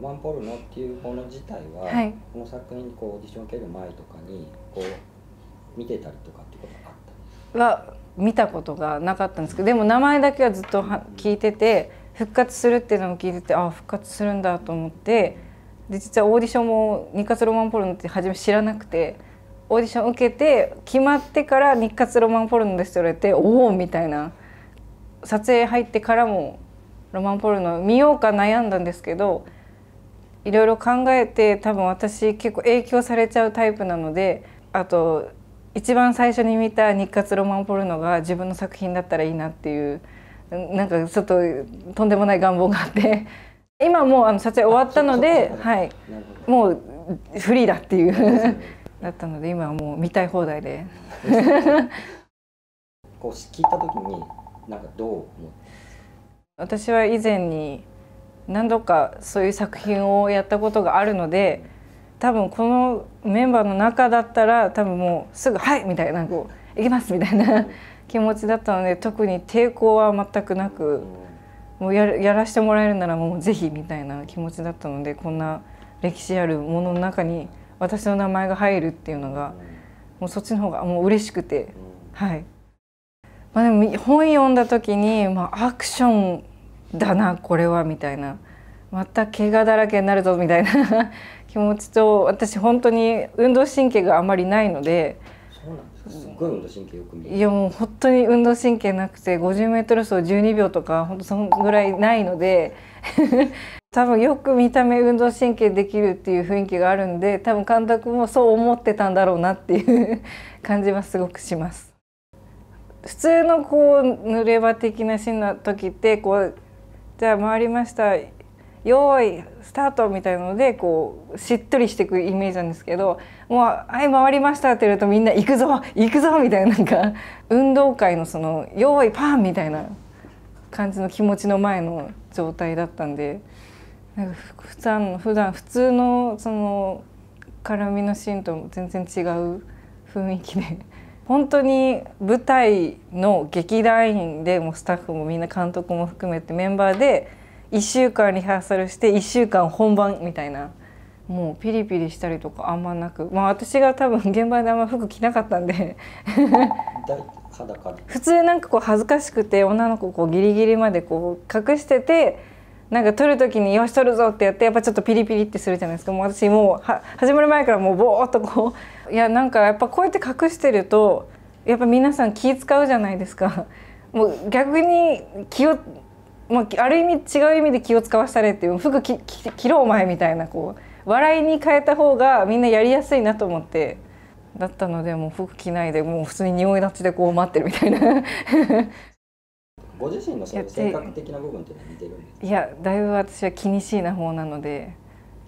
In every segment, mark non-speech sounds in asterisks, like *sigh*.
ロマン・ポルノっていうもの自体は、はい、この作品にこうオーディション受ける前とかにこう見てたりとかってことがあったは見たことがなかったんですけどでも名前だけはずっと聞いてて復活するっていうのを聞いててああ復活するんだと思ってで実はオーディションも日活ロマンポルノって初め知らなくてオーディション受けて決まってから日活ロマンポルノですって言われておおみたいな撮影入ってからもロマンポルノ見ようか悩んだんですけどいろいろ考えて多分私結構影響されちゃうタイプなのであと一番最初に見た日活ロマンポルノが自分の作品だったらいいなっていうなんかちょっととんでもない願望があって *laughs* 今もうあの撮影終わったので、はい、もうフリーだっていう *laughs* だったので今はもう見たい放題で *laughs* こう聞いた時になんかどう思う私は以前に何度かそういう作品をやったことがあるので多分このメンバーの中だったら多分もうすぐ「はい!」みたいなこう「行きます!」みたいな *laughs* 気持ちだったので特に抵抗は全くなくもうややらしてもらえるならもうぜひみたいな気持ちだったのでこんな歴史あるものの中に私の名前が入るっていうのがもうそっちの方がもう嬉しくてはい。まあ、でも本読んだ時に、まあ、アクションだなこれはみたいなまた怪我だらけになるぞみたいな *laughs* 気持ちと私本当に運動神経があまりないので。すごい運動神経よく見るいやもう本当に運動神経なくて 50m 走12秒とか本当そのぐらいないので *laughs* 多分よく見た目運動神経できるっていう雰囲気があるんで多分監督もそう思ってたんだろうなっていう *laughs* 感じはすごくします。普通のこう濡れ場的なシーンの時ってこうじゃあ回りました用意スタートみたいなのでこうしっとりしていくイメージなんですけどもう「はい回りました」って言うとみんな「行くぞ行くぞ」みたいななんか運動会のその「用意パン!」みたいな感じの気持ちの前の状態だったんでなんか普段普段普通のその絡みのシーンと全然違う雰囲気で本当に舞台の劇団員でもスタッフもみんな監督も含めてメンバーで1週間リハーサルして1週間本番みたいなもうピリピリしたりとかあんまなくまあ私が多分現場であんま服着なかったんで普通なんかこう恥ずかしくて女の子こうギリギリまでこう隠してて。なんか取る時に「よし取るぞ」ってやってやっぱちょっとピリピリってするじゃないですかもう私もう始まる前からもうボーっとこう *laughs* いやなんかやっぱこうやって隠してるとやっぱ皆さん気使うじゃないですか。*laughs* もう逆に気をまあ、ある意味違う意味で気を使わされっていう服きろお前みたいなこう笑いに変えた方がみんなやりやすいなと思ってだったのでもう服着ないでもう普通に匂い立ちでこう待ってるみたいな *laughs* ご自身の性格的な部分ってい似てるんですかいやだいぶ私は気にしいな方なので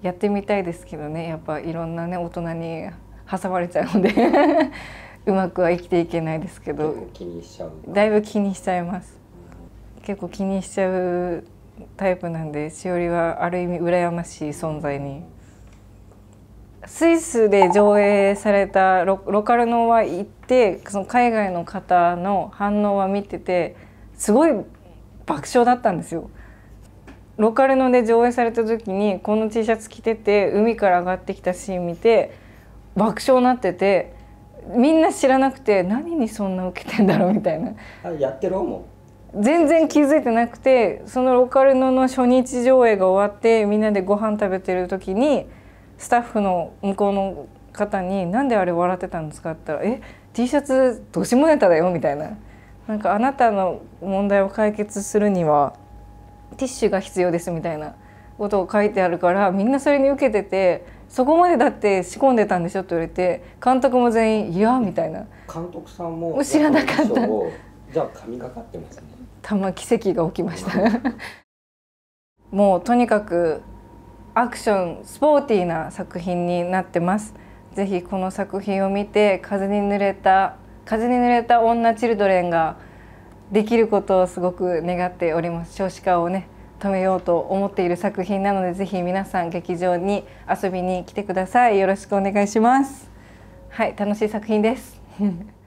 やってみたいですけどねやっぱいろんなね大人に挟まれちゃうので *laughs* うまくは生きていけないですけど気にしちゃうだいぶ気にしちゃいます、うん、結構気にしちゃうタイプなんでしおりはある意味羨ましい存在にスイスで上映されたロロカルノは行ってその海外の方の反応は見ててすごい爆笑だったんですよ。ローカルので上映された時にこの T シャツ着てて海から上がってきたシーン見て爆笑になっててみんな知らなくて何にそんな受けてんだろうみたいな。やってるも全然気づいてなくてそのロカルノの初日上映が終わってみんなでご飯食べてる時にスタッフの向こうの方に「何であれ笑ってたんですか?」って言ったら「え T シャツどしもネタだよ」みたいな。なんかあなたの問題を解決するにはティッシュが必要ですみたいなことを書いてあるからみんなそれに受けててそこまでだって仕込んでたんでしょって言われて監督も全員「いや」みたいな監督さんも知らなかったじゃあ神がかってますねたま奇跡が起きました *laughs* もうとにかくアクションスポーティーな作品になってますぜひこの作品を見て風に濡れた風に濡れた女チルドレンができることをすごく願っております少子化をね止めようと思っている作品なのでぜひ皆さん劇場に遊びに来てくださいよろしくお願いしますはい楽しい作品です *laughs*